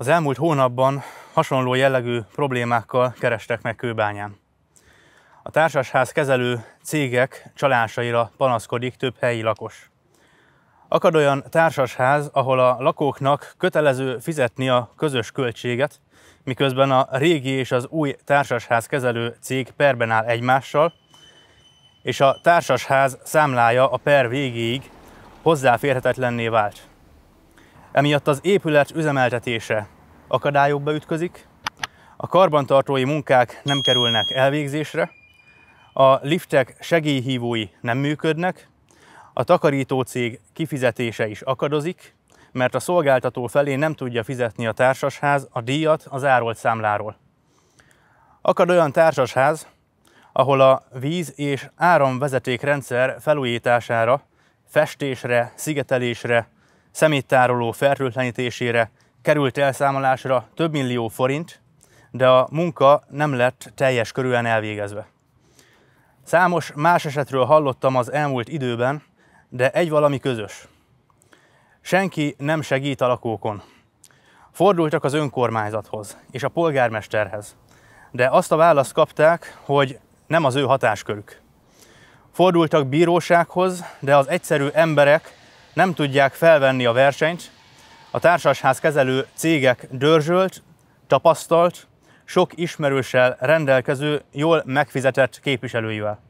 Az elmúlt hónapban hasonló jellegű problémákkal kerestek meg Kőbányán. A társasház kezelő cégek csalásaira panaszkodik több helyi lakos. Akad olyan társasház, ahol a lakóknak kötelező fizetni a közös költséget, miközben a régi és az új társasház kezelő cég perben áll egymással, és a társasház számlája a per végéig hozzáférhetetlenné vált. Emiatt az épület üzemeltetése akadályokba ütközik, a karbantartói munkák nem kerülnek elvégzésre, a liftek segélyhívói nem működnek, a takarítócég kifizetése is akadozik, mert a szolgáltató felé nem tudja fizetni a társasház a díjat az árolt számláról. Akad olyan társasház, ahol a víz és áramvezetékrendszer felújítására, festésre, szigetelésre, szeméttároló fertőtlenítésére került elszámolásra több millió forint, de a munka nem lett teljes körülön elvégezve. Számos más esetről hallottam az elmúlt időben, de egy valami közös. Senki nem segít a lakókon. Fordultak az önkormányzathoz és a polgármesterhez, de azt a választ kapták, hogy nem az ő hatáskörük. Fordultak bírósághoz, de az egyszerű emberek nem tudják felvenni a versenyt. A társasház kezelő cégek dörzsölt, tapasztalt, sok ismerőssel rendelkező, jól megfizetett képviselőivel.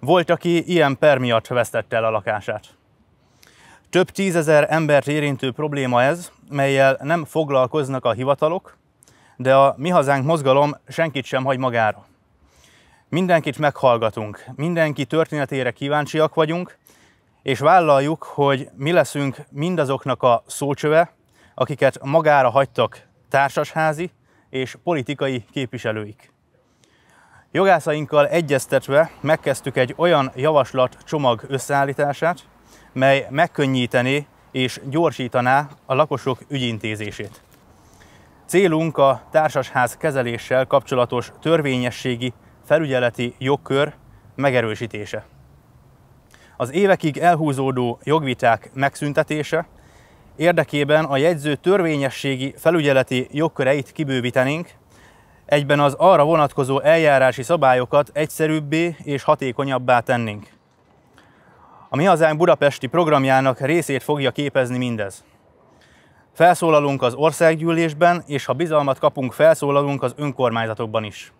Volt, aki ilyen per miatt vesztette el a lakását. Több tízezer embert érintő probléma ez, melyel nem foglalkoznak a hivatalok, de a Mi Hazánk mozgalom senkit sem hagy magára. Mindenkit meghallgatunk, mindenki történetére kíváncsiak vagyunk, és vállaljuk, hogy mi leszünk mindazoknak a szócsöve, akiket magára hagytak társasházi és politikai képviselőik. Jogászainkkal egyeztetve megkezdtük egy olyan javaslat csomag összeállítását, mely megkönnyítené és gyorsítaná a lakosok ügyintézését. Célunk a társasház kezeléssel kapcsolatos törvényességi felügyeleti jogkör megerősítése az évekig elhúzódó jogviták megszüntetése érdekében a jegyző törvényességi felügyeleti jogköreit kibővítenénk, egyben az arra vonatkozó eljárási szabályokat egyszerűbbé és hatékonyabbá tennénk. A Mi Hazánk Budapesti programjának részét fogja képezni mindez. Felszólalunk az országgyűlésben, és ha bizalmat kapunk, felszólalunk az önkormányzatokban is.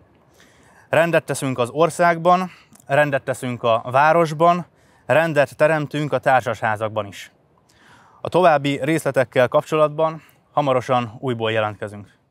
Rendet teszünk az országban, rendet teszünk a városban, rendet teremtünk a társasházakban is. A további részletekkel kapcsolatban hamarosan újból jelentkezünk.